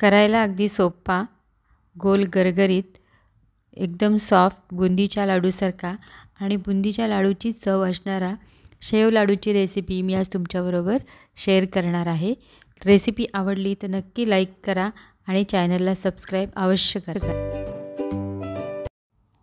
करायला अगदी सोप्पा गोल गरगरीत एकदम सॉफ्ट बुंदीच्या लाडूसारखा आणि बुंदीच्या लाडूची चव असणारा शेव लाडूची रेसिपी मी आज तुमच्याबरोबर शेअर करणार आहे रेसिपी आवडली तर नक्की लाईक करा आणि चॅनलला सबस्क्राईब अवश्य करा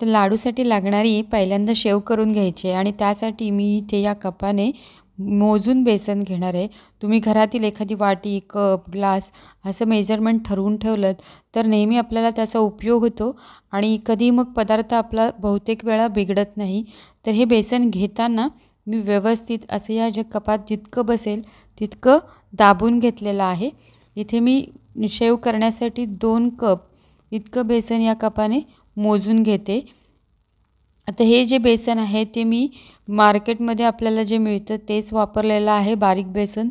तर लाडूसाठी लागणारी पहिल्यांदा शेव करून घ्यायचे आणि त्यासाठी मी इथे या कपाने मोजून बेसन घेणार आहे तुम्ही घरातील एखादी वाटी कप ग्लास असं मेजरमेंट ठरवून ठेवलं तर नेहमी आपल्याला त्याचा उपयोग होतो आणि कधी मग पदार्थ आपला बहुतेक वेळा बिघडत नाही तर हे बेसन घेताना मी व्यवस्थित असं या ज्या कपात जितकं बसेल तितकं दाबून घेतलेलं आहे इथे मी शेव करण्यासाठी दोन कप इतकं बेसन या कपाने मोजून घेते आता हे जे बेसन आहे ते मी मार्केटमध्ये आपल्याला जे मिळतं तेच वापरलेलं आहे बारीक बेसन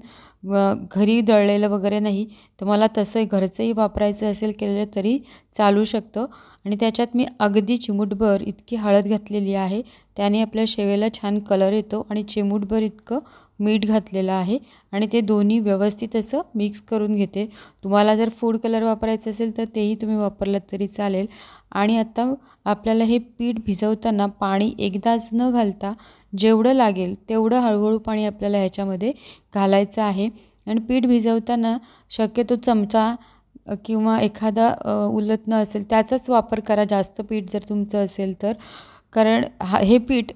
घरी दळलेलं वगैरे नाही तर मला तसं घरचंही वापरायचं असेल केलेलं तरी चालू शकतं आणि त्याच्यात मी अगदी चिमूटभर इतकी हळद घातलेली आहे त्याने आपल्या शेवेला छान कलर येतो आणि चिमूटभर इतकं मीठ घातलेलं आहे आणि ते दोन्ही व्यवस्थित असं मिक्स करून घेते तुम्हाला जर फूड कलर वापरायचं असेल तर तेही तुम्ही वापरलं तरी चालेल आणि आत्ता आपल्याला हे पीठ भिजवताना पाणी एकदाच न घालता जेवढं लागेल तेवढं हळूहळू पाणी आपल्याला ह्याच्यामध्ये घालायचं आहे आणि पीठ भिजवताना शक्यतो चमचा किंवा एखादा न असेल त्याचाच वापर करा जास्त पीठ जर तुमचं असेल तर कारण हा हे पीठ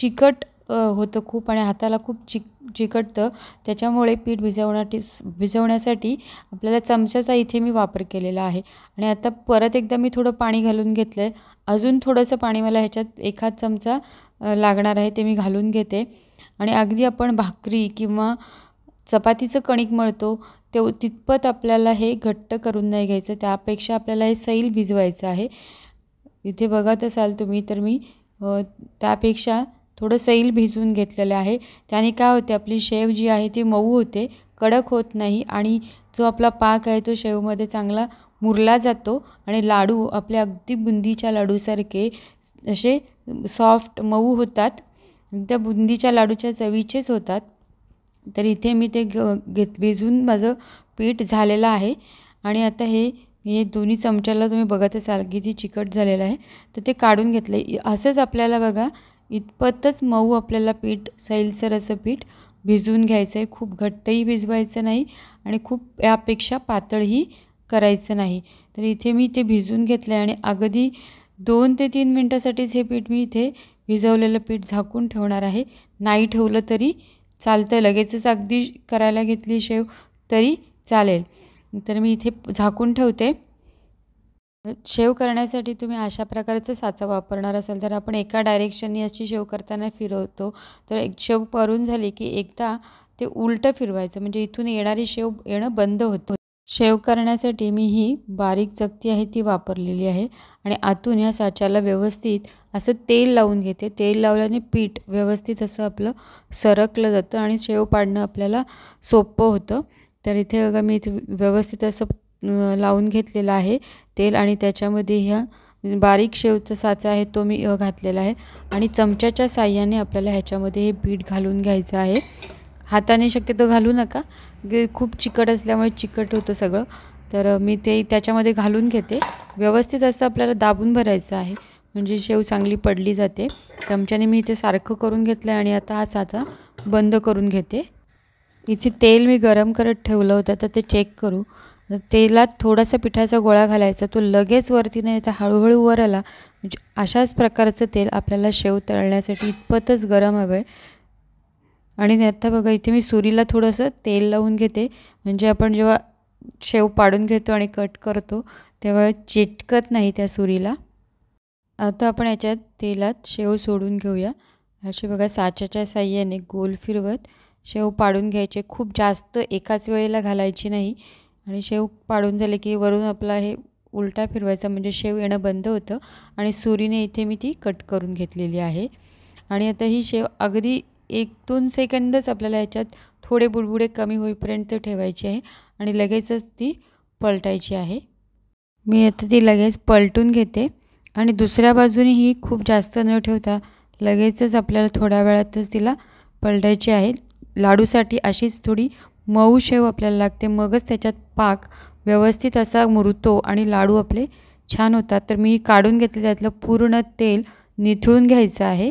चिकट होतं खूप आणि हाताला खूप चिक चिकटतं त्याच्यामुळे पीठ भिजवण्याटीस भिजवण्यासाठी आपल्याला चमच्याचा इथे मी वापर केलेला आहे आणि आता परत एकदा मी थोडं पाणी घालून घेतलं आहे अजून थोडंसं पाणी मला ह्याच्यात एखाद चमचा लागणार आहे ते मी घालून घेते आणि अगदी आपण भाकरी किंवा चपातीचं कणिक मळतो तेव तितपत आपल्याला हे घट्ट करून नाही घ्यायचं त्यापेक्षा आपल्याला हे सैल भिजवायचं आहे इथे बघत असाल तुम्ही तर मी त्यापेक्षा थोडं सैल भिजवून घेतलेलं आहे त्याने काय होते आपली शेव जी आहे ती मऊ होते कडक होत नाही आणि जो आपला पाक आहे तो शेवमध्ये चांगला मुरला जातो आणि लाडू आपल्या अगदी बुंदीच्या लाडूसारखे असे सॉफ्ट मऊ होतात त्या बुंदीच्या लाडूच्या चवीचेच होतात तर इथे मी ते घेत भिजून माझं पीठ झालेलं आहे आणि आता हे हे दोन्ही चमच्याला तुम्ही बघत असाल की ती चिकट झालेलं आहे तर ते काढून घेतलं असंच आपल्याला बघा इतपतच मऊ आपल्याला पीठ सैलसर असं पीठ भिजवून घ्यायचं आहे खूप घट्टही भिजवायचं नाही आणि खूप यापेक्षा पातळही करायचं नाही तर इथे मी ते भिजवून घेतलं आहे आणि अगदी दोन ते तीन मिनटासाठीच हे पीठ मी इथे भिजवलेलं पीठ झाकून ठेवणार आहे नाही ठेवलं तरी चालतं लगेचच अगदी करायला घेतली शेव तरी चालेल तर मी इथे झाकून ठेवते शेव करण्यासाठी तुम्ही अशा प्रकारचं साचा वापरणार असाल तर आपण एका डायरेक्शननी अशी शेव करताना फिरवतो तर एक शेव करून झाली की एकदा ते उलटं फिरवायचं म्हणजे इथून येणारी शेव येणं बंद होतं शेव करण्यासाठी मी ही बारीक चकती आहे ती वापरलेली आहे आणि आतून ह्या साच्याला व्यवस्थित असं तेल लावून घेते तेल लावल्याने पीठ व्यवस्थित असं आपलं सरकलं जातं आणि शेव पाडणं आपल्याला सोपं होतं तर इथे बघा मी इथे व्यवस्थित असं लावून घेतलेलं आहे तेल आणि त्याच्यामध्ये ह्या बारीक शेवचा साचा आहे तो मी घातलेला आहे आणि चमच्याच्या साह्याने आपल्याला ह्याच्यामध्ये हे बीट घालून घ्यायचं आहे हाताने शक्यतो घालू नका खूप चिकट असल्यामुळे चिकट होतं सगळं तर मी ते त्याच्यामध्ये घालून घेते व्यवस्थित असं आपल्याला दाबून भरायचं आहे म्हणजे शेव चांगली पडली जाते चमच्याने मी इथे सारखं करून घेतलं आहे आणि आता हा साचा बंद करून घेते इथे तेल मी गरम करत ठेवलं होतं तर ते चेक करू तेलात थोडासा पिठाचा गोळा घालायचा तो लगेच वरती नाही तर हळूहळू वर आला म्हणजे अशाच प्रकारचं तेल आपल्याला शेव तळण्यासाठी इतपतच गरम हवं आहे आणि आता बघा इथे मी सुरीला थोडंसं तेल लावून घेते म्हणजे आपण जेव्हा शेव पाडून घेतो आणि कट करतो तेव्हा चिटकत नाही त्या सुरीला आता आपण याच्यात तेलात शेव सोडून घेऊया असे बघा साच्याच्या साह्याने गोल फिरवत शेव पाडून घ्यायचे खूप जास्त एकाच वेळेला घालायची नाही आणि शेव पाडून झाले की वरून आपला हे उलटा फिरवायचा म्हणजे शेव येणं बंद होतं आणि सुरीने इथे मी ती कट करून घेतलेली आहे आणि आता ही शेव अगदी एक दोन सेकंदच आपल्याला याच्यात थोडे बुडबुडे कमी होईपर्यंत ठेवायचे आहे आणि लगेचच ती पलटायची आहे मी आता ती लगेच पलटून घेते आणि दुसऱ्या बाजूने ही खूप जास्त न ठेवता लगेचच आपल्याला थोड्या वेळातच तिला पलटायची आहे लाडूसाठी अशीच थोडी मऊ शेव आपल्याला लागते मगच त्याच्यात पाक व्यवस्थित असा मुरतो आणि लाडू आपले छान होतात तर मी काढून घेतले त्यातलं पूर्ण तेल निथळून घ्यायचं आहे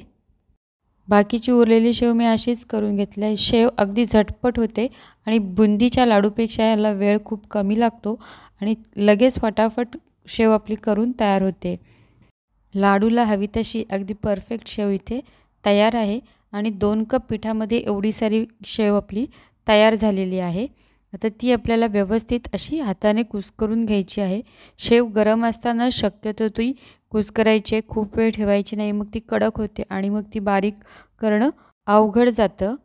बाकीची उरलेली शेव मी अशीच करून घेतली आहे शेव अगदी झटपट होते आणि बुंदीच्या लाडूपेक्षा याला वेळ खूप कमी लागतो आणि लगेच फटाफट शेव आपली करून तयार होते लाडूला हवी तशी अगदी परफेक्ट शेव इथे तयार आहे आणि दोन कप पिठामध्ये एवढी सारी शेव आपली तयार झालेली आहे आता ती आपल्याला व्यवस्थित अशी हाताने कूस करून घ्यायची आहे शेव गरम असताना शक्यतो ती करायची आहे खूप वेळ ठेवायची नाही मग ती कडक होते आणि मग ती बारीक करणं अवघड जातं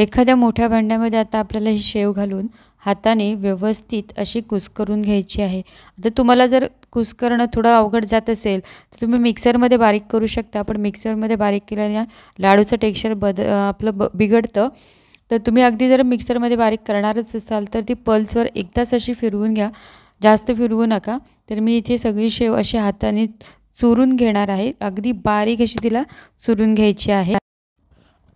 एखाद्या मोठ्या भांड्यामध्ये आता आपल्याला ही शेव घालून हाताने व्यवस्थित अशी करून घ्यायची आहे आता तुम्हाला जर कूस करणं थोडं अवघड जात असेल तर तुम्ही मिक्सरमध्ये बारीक करू शकता पण मिक्सरमध्ये बारीक केल्याने लाडूचं टेक्स्चर बद आपलं ब बिघडतं तर तुम्ही अगदी जर मिक्सरमध्ये बारीक करणारच असाल तर ती पल्सवर एकदाच अशी फिरवून घ्या जास्त फिरवू नका तर मी इथे सगळी शेव अशी हाताने चुरून घेणार आहे अगदी बारीक अशी तिला चुरून घ्यायची आहे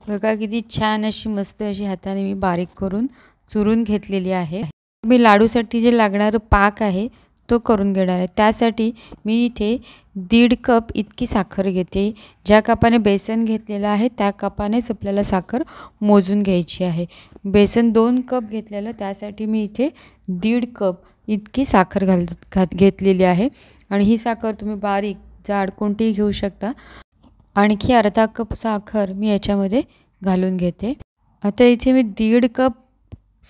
बघा किती छान अशी मस्त अशी हाताने मी बारीक करून चुरून घेतलेली आहे मी लाडूसाठी जे लागणारं पाक आहे तो करून घेणार आहे त्यासाठी मी इथे दीड कप इतकी साखर घेते ज्या कपाने बेसन घेतलेलं आहे त्या कपानेच आपल्याला साखर मोजून घ्यायची आहे बेसन दोन कप घेतलेलं त्यासाठी मी इथे दीड कप इतकी साखर घाल घात घेतलेली आहे आणि ही साखर तुम्ही बारीक जाड कोणतीही घेऊ शकता आणखी अर्धा कप साखर मी याच्यामध्ये घालून घेते आता इथे मी दीड कप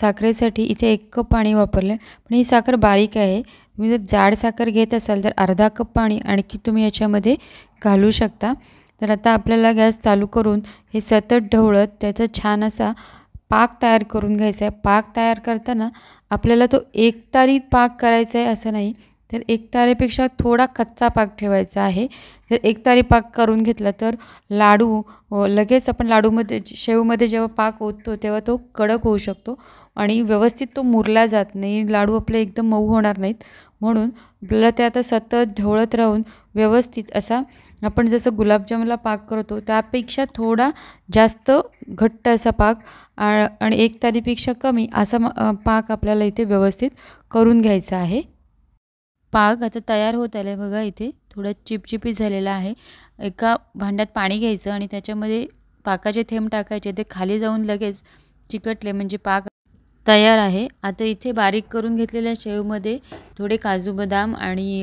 साखरेसाठी इथे एक कप पाणी वापरलं पण ही साखर बारीक आहे तुम्ही जर जाड साखर घेत असाल तर अर्धा कप पाणी आणखी तुम्ही याच्यामध्ये घालू शकता तर आता आपल्याला गॅस चालू करून हे सतत ढवळत त्याचा छान असा पाक तयार करून घ्यायचा आहे पाक तयार करताना आपल्याला तो एक तारीत पाक करायचा आहे असं नाही तर एक तारीपेक्षा थोडा कच्चा पाक ठेवायचा आहे जर एक तारी पाक करून घेतला तर लाडू लगेच आपण लाडूमध्ये शेवमध्ये जेव्हा पाक ओततो तेव्हा तो कडक होऊ शकतो आणि व्यवस्थित तो मुरला जात नाही लाडू आपले एकदम मऊ होणार नाहीत म्हणून आपल्याला ते आता सतत ढवळत राहून व्यवस्थित असा आपण जसं गुलाबजामला पाक करतो त्यापेक्षा थोडा जास्त घट्ट असा पाक आणि एक तारीपेक्षा कमी असा पाक आपल्याला इथे व्यवस्थित करून घ्यायचा आहे पाक आता तयार होत आलं आहे बघा इथे थोडा चिपचिपी झालेला आहे एका भांड्यात पाणी घ्यायचं आणि त्याच्यामध्ये पाकाचे थेंब टाकायचे ते खाली जाऊन लगेच चिकटले म्हणजे पाक तयार आहे आता इथे बारीक करून घेतलेल्या शेवमध्ये थोडे काजू बदाम आणि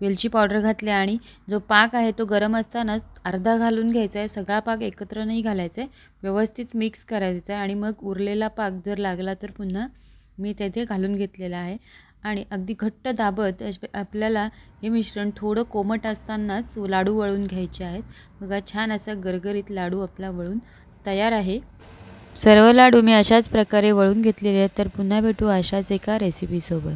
वेलची पावडर घातले आणि जो पाक आहे तो गरम असतानाच अर्धा घालून घ्यायचा आहे सगळा पाक एकत्र नाही घालायचा आहे व्यवस्थित मिक्स करायचा आहे आणि मग उरलेला पाक जर लागला तर पुन्हा मी तेथे घालून घेतलेला आहे आणि अगदी घट्ट दाबत आपल्याला हे मिश्रण थोडं कोमट असतानाच लाडू वळून घ्यायचे आहेत बघा छान असा गरगरीत लाडू आपला वळून तयार आहे सर्व लाडू मी अशाच प्रकारे वळून घेतलेले आहेत तर पुन्हा भेटू अशाच एका रेसिपीसोबत